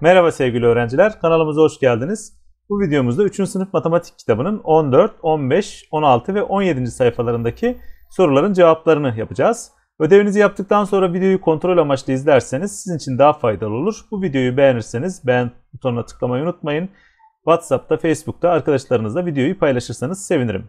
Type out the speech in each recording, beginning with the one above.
Merhaba sevgili öğrenciler, kanalımıza hoş geldiniz. Bu videomuzda 3. sınıf matematik kitabının 14, 15, 16 ve 17. sayfalarındaki soruların cevaplarını yapacağız. Ödevinizi yaptıktan sonra videoyu kontrol amaçlı izlerseniz sizin için daha faydalı olur. Bu videoyu beğenirseniz beğen butonuna tıklamayı unutmayın. WhatsApp'ta, Facebook'ta arkadaşlarınızla videoyu paylaşırsanız sevinirim.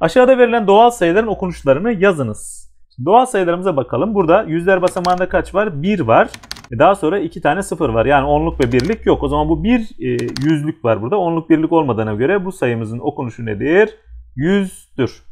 Aşağıda verilen doğal sayıların okunuşlarını yazınız. Doğal sayılarımıza bakalım. Burada yüzler basamağında kaç var? 1 var. E, daha sonra iki tane sıfır var. Yani onluk ve birlik yok. O zaman bu bir e, yüzlük var burada. Onluk birlik olmadığına göre bu sayımızın okunuşu nedir? Yüzdür.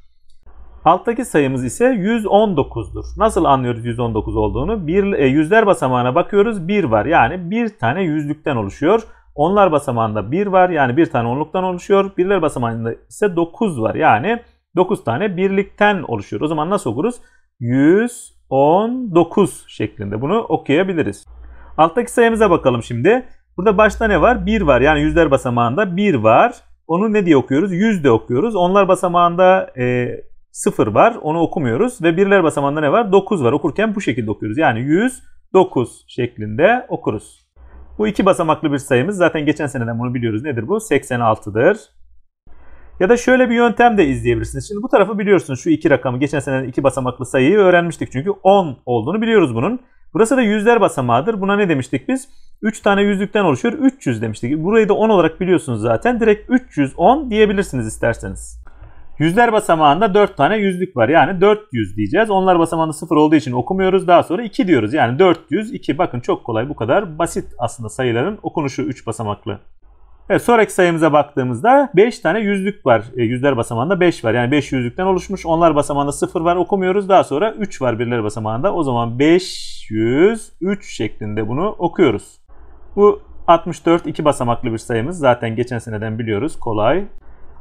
Alttaki sayımız ise 119'dur. Nasıl anlıyoruz 119 olduğunu? Bir, e, yüzler basamağına bakıyoruz bir var. Yani bir tane yüzlükten oluşuyor. Onlar basamağında bir var. Yani bir tane onluktan oluşuyor. Birler basamağında ise 9 var. Yani 9 tane birlikten oluşuyor. O zaman nasıl okuruz? 100 19 şeklinde bunu okuyabiliriz. Alttaki sayımıza bakalım şimdi. Burada başta ne var? 1 var. Yani yüzler basamağında 1 var. Onu ne diye okuyoruz? 100 de okuyoruz. Onlar basamağında e, 0 var. Onu okumuyoruz. Ve birler basamağında ne var? 9 var. Okurken bu şekilde okuyoruz. Yani 100, 9 şeklinde okuruz. Bu iki basamaklı bir sayımız. Zaten geçen seneden bunu biliyoruz. Nedir bu? 86'dır. Ya da şöyle bir yöntem de izleyebilirsiniz. Şimdi bu tarafı biliyorsunuz şu iki rakamı. Geçen senenin iki basamaklı sayıyı öğrenmiştik. Çünkü 10 olduğunu biliyoruz bunun. Burası da yüzler basamağıdır. Buna ne demiştik biz? 3 tane yüzlükten oluşuyor. 300 demiştik. Burayı da 10 olarak biliyorsunuz zaten. Direkt 310 diyebilirsiniz isterseniz. Yüzler basamağında 4 tane yüzlük var. Yani 400 diyeceğiz. Onlar basamağında 0 olduğu için okumuyoruz. Daha sonra 2 diyoruz. Yani 400, Bakın çok kolay bu kadar. Basit aslında sayıların okunuşu 3 basamaklı. Evet sonraki sayımıza baktığımızda 5 tane yüzlük var. E, yüzler basamağında 5 var. Yani 5 yüzlükten oluşmuş. Onlar basamağında 0 var okumuyoruz. Daha sonra 3 var birler basamağında. O zaman 503 şeklinde bunu okuyoruz. Bu 64 iki basamaklı bir sayımız. Zaten geçen seneden biliyoruz. Kolay.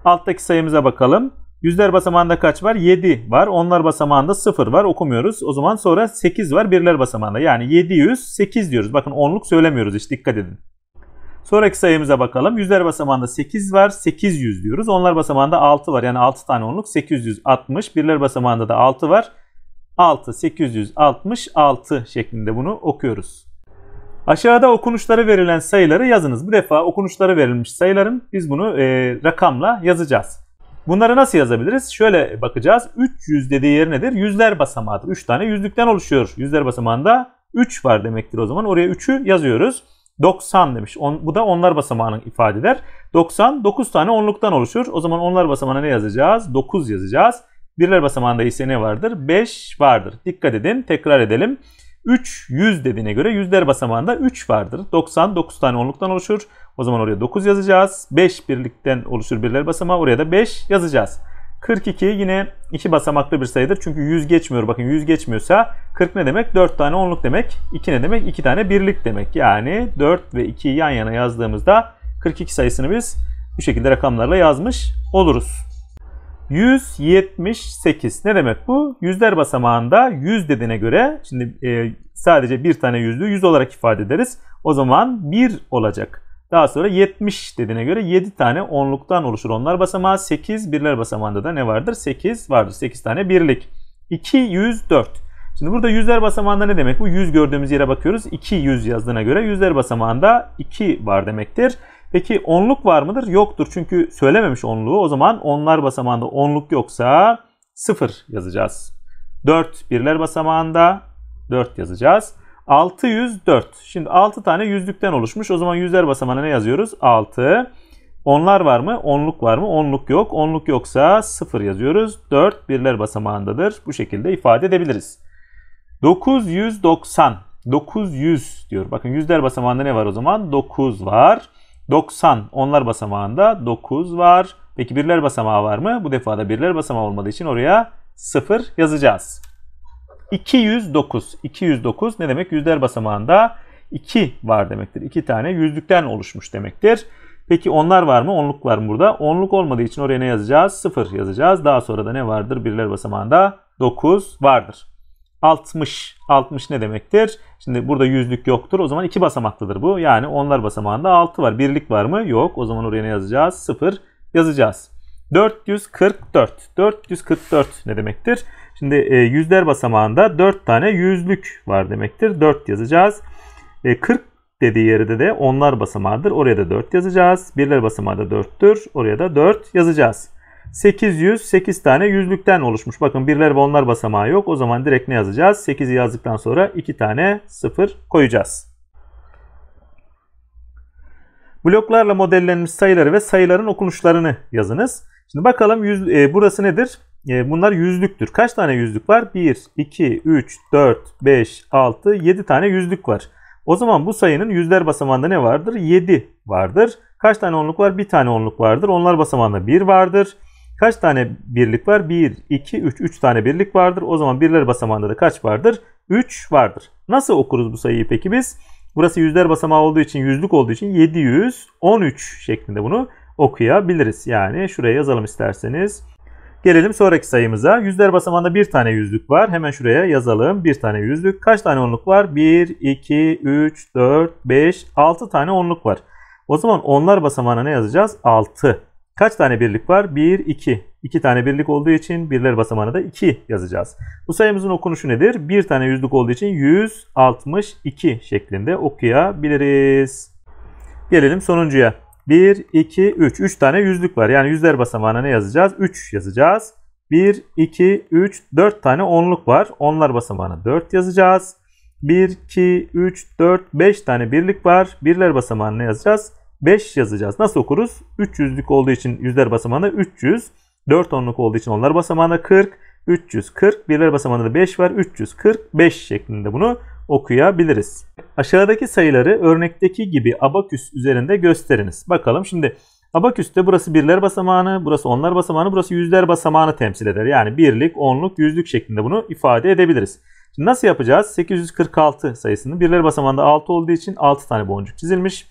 Alttaki sayımıza bakalım. Yüzler basamağında kaç var? 7 var. Onlar basamağında 0 var. Okumuyoruz. O zaman sonra 8 var birler basamağında. Yani 708 diyoruz. Bakın onluk söylemiyoruz hiç dikkat edin. Sonraki sayımıza bakalım. Yüzler basamağında 8 var. 800 diyoruz. Onlar basamağında 6 var. Yani 6 tane onluk 860. Birler basamağında da 6 var. 6 866 şeklinde bunu okuyoruz. Aşağıda okunuşları verilen sayıları yazınız. Bu defa okunuşları verilmiş sayıların biz bunu e, rakamla yazacağız. Bunları nasıl yazabiliriz? Şöyle bakacağız. 300 dediği yer nedir? Yüzler basamağıdır. 3 tane yüzlükten oluşuyor. Yüzler basamağında 3 var demektir o zaman. Oraya 3'ü yazıyoruz. 90 demiş. On, bu da onlar basamağını ifade eder. 90 9 tane onluktan oluşur. O zaman onlar basamağına ne yazacağız? 9 yazacağız. Birler basamağında ise ne vardır? 5 vardır. Dikkat edin tekrar edelim. 3 100 dediğine göre yüzler basamağında 3 vardır. 90 9 tane onluktan oluşur. O zaman oraya 9 yazacağız. 5 birlikten oluşur birler basamağı. Oraya da 5 yazacağız. 42 yine iki basamaklı bir sayıdır. Çünkü 100 geçmiyor. Bakın 100 geçmiyorsa 40 ne demek? 4 tane onluk demek. 2 ne demek? 2 tane birlik demek. Yani 4 ve 2'yi yan yana yazdığımızda 42 sayısını biz bu şekilde rakamlarla yazmış oluruz. 178 ne demek bu? Yüzler basamağında 100 dediğine göre şimdi e, sadece bir tane yüzlü 100 olarak ifade ederiz. O zaman 1 olacak. Daha sonra 70 dediğine göre 7 tane onluktan oluşur onlar basamağı. 8 birler basamağında da ne vardır? 8 vardır. 8 tane birlik. 204. Şimdi burada yüzler basamağında ne demek bu? 100 gördüğümüz yere bakıyoruz. 2 200 yazdığına göre yüzler basamağında 2 var demektir. Peki onluk var mıdır? Yoktur. Çünkü söylememiş onluğu. O zaman onlar basamağında onluk yoksa 0 yazacağız. 4 birler basamağında 4 yazacağız. 604. Şimdi 6 tane yüzlükten oluşmuş. O zaman yüzler basamağına ne yazıyoruz? 6. Onlar var mı? Onluk var mı? Onluk yok. Onluk yoksa 0 yazıyoruz. 4 birler basamağındadır. Bu şekilde ifade edebiliriz. 990. 900 diyor. Bakın yüzler basamağında ne var o zaman? 9 var. 90 onlar basamağında 9 var. Peki birler basamağı var mı? Bu defa da birler basamağı olmadığı için oraya 0 yazacağız. 209. 209 ne demek? Yüzler basamağında 2 var demektir. 2 tane yüzlükten oluşmuş demektir. Peki onlar var mı? Onluk var mı burada? Onluk olmadığı için oraya ne yazacağız? 0 yazacağız. Daha sonra da ne vardır? Birler basamağında 9 vardır. 60. 60 ne demektir? Şimdi burada yüzlük yoktur. O zaman 2 basamaklıdır bu. Yani onlar basamağında 6 var. Birlik var mı? Yok. O zaman oraya ne yazacağız? 0 yazacağız. 444. 444 ne demektir? Şimdi e, yüzler basamağında 4 tane yüzlük var demektir. 4 yazacağız. E, 40 dediği yerde de onlar basamağıdır. Oraya da 4 yazacağız. Birler basamağı da 4'tür. Oraya da 4 yazacağız. 800 8 tane yüzlükten oluşmuş. Bakın birler ve onlar basamağı yok. O zaman direkt ne yazacağız? 8'i yazdıktan sonra 2 tane 0 koyacağız. Bloklarla modellenmiş sayıları ve sayıların okunuşlarını yazınız. Şimdi bakalım yüz, e, burası nedir? E, bunlar yüzlüktür. Kaç tane yüzlük var? 1, 2, 3, 4, 5, 6, 7 tane yüzlük var. O zaman bu sayının yüzler basamağında ne vardır? 7 vardır. Kaç tane onluk var? Bir tane onluk vardır. Onlar basamağında 1 vardır. Kaç tane birlik var? 1, 2, 3. 3 tane birlik vardır. O zaman birler basamağında da kaç vardır? 3 vardır. Nasıl okuruz bu sayıyı peki biz? Burası yüzler basamağı olduğu için, yüzlük olduğu için 713 şeklinde bunu okuyabiliriz. Yani şuraya yazalım isterseniz. Gelelim sonraki sayımıza. Yüzler basamağında bir tane yüzlük var. Hemen şuraya yazalım. Bir tane yüzlük. Kaç tane onluk var? 1, 2, 3, 4, 5, 6 tane onluk var. O zaman onlar basamağına ne yazacağız? 6. Kaç tane birlik var? 1, 2. 2 tane birlik olduğu için birler basamağına da 2 yazacağız. Bu sayımızın okunuşu nedir? Bir tane yüzlük olduğu için 162 şeklinde okuyabiliriz. Gelelim sonuncuya. 1, 2, 3. 3 tane yüzlük var. Yani yüzler basamağına ne yazacağız? 3 yazacağız. 1, 2, 3, 4 tane onluk var. Onlar basamağına 4 yazacağız. 1, 2, 3, 4, 5 tane birlik var. Birler basamağına ne yazacağız? 5 yazacağız. Nasıl okuruz? 300'lük olduğu için yüzler basamağında 300. 4 onluk olduğu için onlar basamağında 40. 340. Birler basamağında da 5 var. 345 şeklinde bunu okuyabiliriz. Aşağıdaki sayıları örnekteki gibi abaküs üzerinde gösteriniz. Bakalım şimdi abaküste burası birler basamağını, burası onlar basamağını, burası yüzler basamağını temsil eder. Yani birlik, onluk, yüzlük şeklinde bunu ifade edebiliriz. Şimdi nasıl yapacağız? 846 sayısını birler basamağında 6 olduğu için 6 tane boncuk çizilmiş.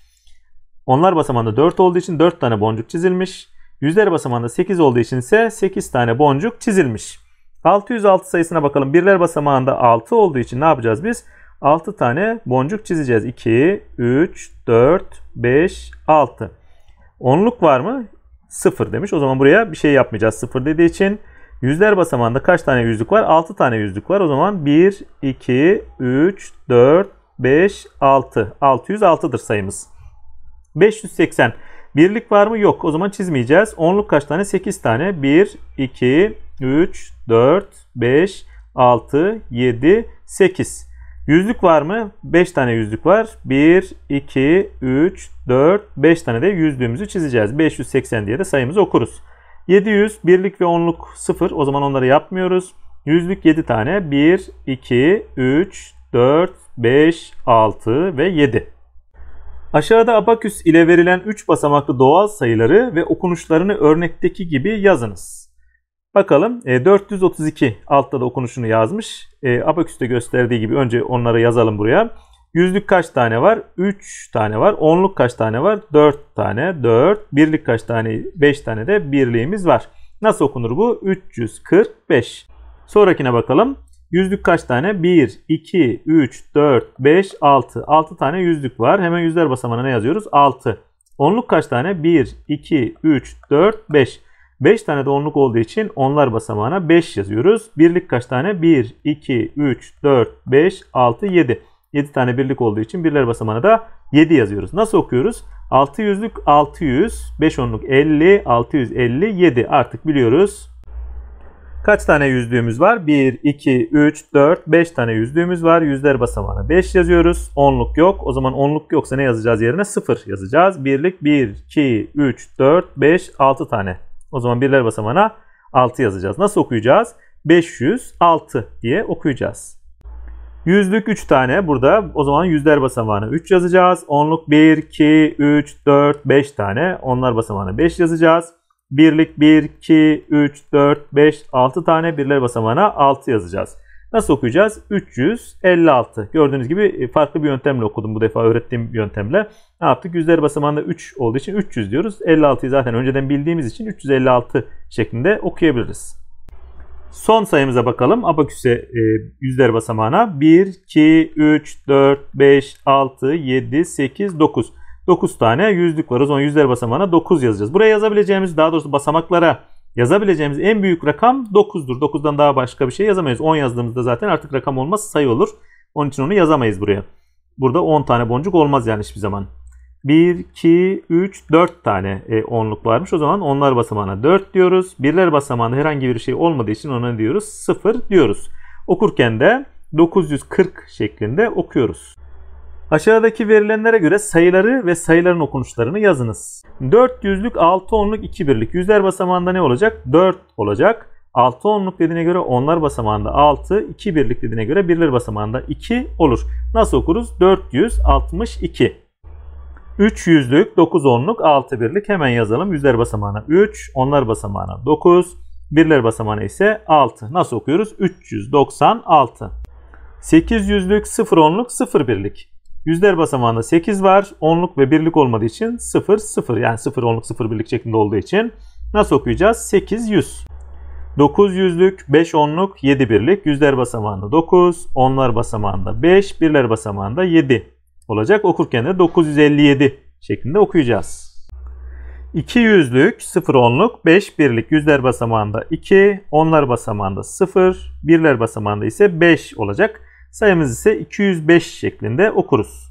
Onlar basamağında 4 olduğu için 4 tane boncuk çizilmiş. Yüzler basamağında 8 olduğu için ise 8 tane boncuk çizilmiş. 606 sayısına bakalım. Birler basamağında 6 olduğu için ne yapacağız biz? 6 tane boncuk çizeceğiz. 2, 3, 4, 5, 6. Onluk var mı? 0 demiş. O zaman buraya bir şey yapmayacağız. 0 dediği için yüzler basamağında kaç tane yüzlük var? 6 tane yüzlük var. O zaman 1, 2, 3, 4, 5, 6. 606'dır sayımız. 580. Birlik var mı? Yok. O zaman çizmeyeceğiz. Onluk kaç tane? 8 tane. 1, 2, 3, 4, 5, 6, 7, 8. Yüzlük var mı? 5 tane yüzlük var. 1, 2, 3, 4, 5 tane de yüzlüğümüzü çizeceğiz. 580 diye de sayımızı okuruz. 700, birlik ve onluk 0. O zaman onları yapmıyoruz. Yüzlük 7 tane. 1, 2, 3, 4, 5, 6 ve 7. Aşağıda abaküs ile verilen 3 basamaklı doğal sayıları ve okunuşlarını örnekteki gibi yazınız. Bakalım e, 432 altta da okunuşunu yazmış. E, Abaküs'te gösterdiği gibi önce onları yazalım buraya. Yüzlük kaç tane var? 3 tane var. Onluk kaç tane var? 4 tane. 4. Birlik kaç tane? 5 tane de birliğimiz var. Nasıl okunur bu? 345. Sonrakine bakalım. Yüzlük kaç tane? 1, 2, 3, 4, 5, 6. 6 tane yüzlük var. Hemen yüzler basamağına ne yazıyoruz? 6. Onluk kaç tane? 1, 2, 3, 4, 5. 5 tane de onluk olduğu için onlar basamağına 5 yazıyoruz. Birlik kaç tane? 1, 2, 3, 4, 5, 6, 7. 7 tane birlik olduğu için birler basamağına da 7 yazıyoruz. Nasıl okuyoruz? 600'lük 600, 5 onluk 50, 650, 7 artık biliyoruz. Kaç tane yüzlüğümüz var? 1, 2, 3, 4, 5 tane yüzlüğümüz var. Yüzler basamağına 5 yazıyoruz. Onluk yok. O zaman onluk yoksa ne yazacağız yerine? 0 yazacağız. Birlik 1, 2, 3, 4, 5, 6 tane o zaman birler basamağına 6 yazacağız. Nasıl okuyacağız? 506 diye okuyacağız. Yüzlük 3 tane burada. O zaman yüzler basamağına 3 yazacağız. Onluk 1, 2, 3, 4, 5 tane. Onlar basamağına 5 yazacağız. Birlik 1, 2, 3, 4, 5, 6 tane. Birler basamağına 6 yazacağız. Nasıl okuyacağız? 356. Gördüğünüz gibi e, farklı bir yöntemle okudum bu defa öğrettiğim yöntemle. Ne yaptık? Yüzler basamağında 3 olduğu için 300 diyoruz. 56'yı zaten önceden bildiğimiz için 356 şeklinde okuyabiliriz. Son sayımıza bakalım. Abaküs'e e, yüzler basamağına 1, 2, 3, 4, 5, 6, 7, 8, 9. 9 tane yüzlük var. O zaman yüzler basamağına 9 yazacağız. Buraya yazabileceğimiz daha doğrusu basamaklara Yazabileceğimiz en büyük rakam 9'dur. 9'dan daha başka bir şey yazamayız. 10 yazdığımızda zaten artık rakam olmaz sayı olur. Onun için onu yazamayız buraya. Burada 10 tane boncuk olmaz yani hiçbir zaman. 1, 2, 3, 4 tane e, onluk varmış. O zaman onlar basamağına 4 diyoruz. Birler basamağında herhangi bir şey olmadığı için ona ne diyoruz? 0 diyoruz. Okurken de 940 şeklinde okuyoruz. Aşağıdaki verilenlere göre sayıları ve sayıların okunuşlarını yazınız. 4 yüzlük, 6 onluk, 2 birlik. Yüzler basamağında ne olacak? 4 olacak. 6 onluk dediğine göre onlar basamağında 6, 2 birlik dediğine göre birler basamağında 2 olur. Nasıl okuruz? 462. 3 yüzlük, 9 onluk, 6 birlik hemen yazalım. Yüzler basamağına 3, onlar basamağına 9, birler basamağına ise 6. Nasıl okuyoruz? 396. 8 yüzlük, 0 onluk, 0 birlik. Yüzler basamağında 8 var. Onluk ve birlik olmadığı için 0, 0. Yani 0 onluk 0 birlik şeklinde olduğu için nasıl okuyacağız? 8, 100. 9 yüzlük, 5 onluk, 7 birlik. Yüzler basamağında 9, onlar basamağında 5, birler basamağında 7 olacak. Okurken de 957 şeklinde okuyacağız. 2 yüzlük, 0 onluk, 5 birlik yüzler basamağında 2, onlar basamağında 0, birler basamağında ise 5 olacak. Sayımız ise 205 şeklinde okuruz.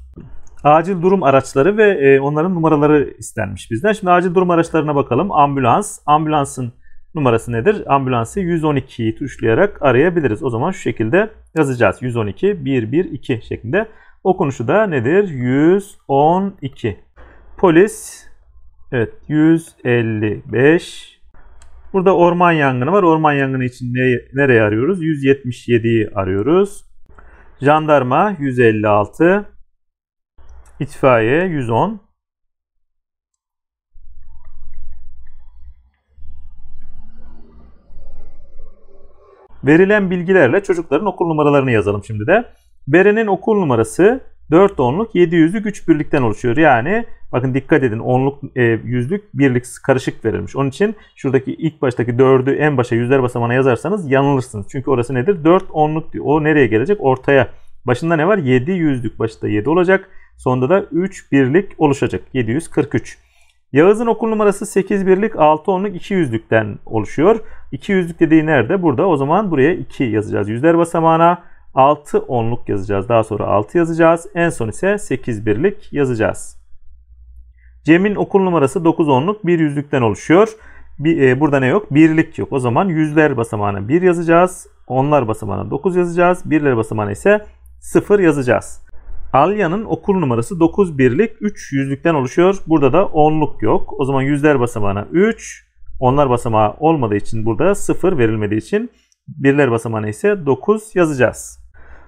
Acil durum araçları ve e, onların numaraları istenmiş bizden. Şimdi acil durum araçlarına bakalım. Ambulans. Ambulansın numarası nedir? Ambulansı 112'yi tuşlayarak arayabiliriz. O zaman şu şekilde yazacağız. 112 112 şeklinde. Okunuşu da nedir? 112. Polis evet 155. Burada orman yangını var. Orman yangını için ne, nereye arıyoruz? 177'yi arıyoruz jandarma 156, itfaiye 110, Verilen bilgilerle çocukların okul numaralarını yazalım şimdi de. Beren'in okul numarası 4 onluk 7 yüzlük 3 birlikten oluşuyor. Yani bakın dikkat edin onluk e, yüzlük birlik karışık verilmiş. Onun için şuradaki ilk baştaki 4'ü en başa yüzler basamağına yazarsanız yanılırsınız. Çünkü orası nedir? 4 onluk diyor. O nereye gelecek? Ortaya. Başında ne var? 7 yüzlük. Başta 7 olacak. Sonda da 3 birlik oluşacak. 743. Yağız'ın okul numarası 8 birlik 6 onluk 2 yüzlükten oluşuyor. 2 yüzlük dediği nerede? Burada. O zaman buraya 2 yazacağız. Yüzler basamağına 6 onluk yazacağız. Daha sonra 6 yazacağız. En son ise 8 birlik yazacağız. Cem'in okul numarası 9 onluk bir yüzlükten oluşuyor. Bir, e, burada ne yok? Birlik yok. O zaman yüzler basamağına 1 yazacağız. Onlar basamağına 9 yazacağız. Birler basamağına ise 0 yazacağız. Alya'nın okul numarası 9 birlik 3 yüzlükten oluşuyor. Burada da onluk yok. O zaman yüzler basamağına 3. Onlar basamağı olmadığı için burada 0 verilmediği için birler basamağına ise 9 yazacağız.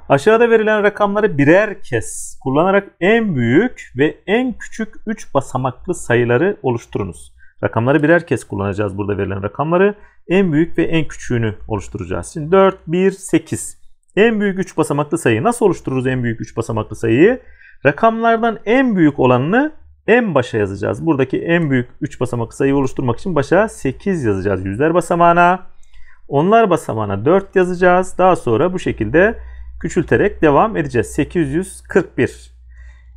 Aşağıda verilen rakamları birer kez kullanarak en büyük ve en küçük 3 basamaklı sayıları oluşturunuz. Rakamları birer kez kullanacağız burada verilen rakamları. En büyük ve en küçüğünü oluşturacağız. Şimdi 4, 1, 8. En büyük 3 basamaklı sayı. Nasıl oluştururuz en büyük 3 basamaklı sayıyı? Rakamlardan en büyük olanını en başa yazacağız. Buradaki en büyük 3 basamaklı sayıyı oluşturmak için başa 8 yazacağız. Yüzler basamağına. Onlar basamağına 4 yazacağız. Daha sonra bu şekilde küçülterek devam edeceğiz. 841.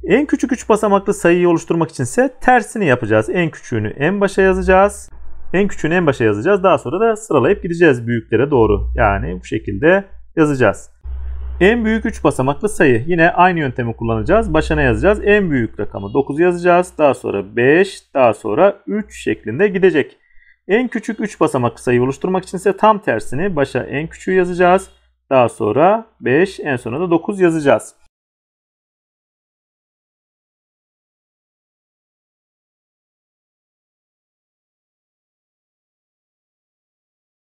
En küçük 3 basamaklı sayıyı oluşturmak içinse tersini yapacağız. En küçüğünü en başa yazacağız. En küçüğünü en başa yazacağız. Daha sonra da sıralayıp gideceğiz büyüklere doğru. Yani bu şekilde yazacağız. En büyük 3 basamaklı sayı. Yine aynı yöntemi kullanacağız. Başına yazacağız. En büyük rakamı 9 yazacağız. Daha sonra 5, daha sonra 3 şeklinde gidecek. En küçük 3 basamaklı sayı oluşturmak için ise tam tersini başa en küçüğü yazacağız. Daha sonra 5 en sonunda 9 yazacağız.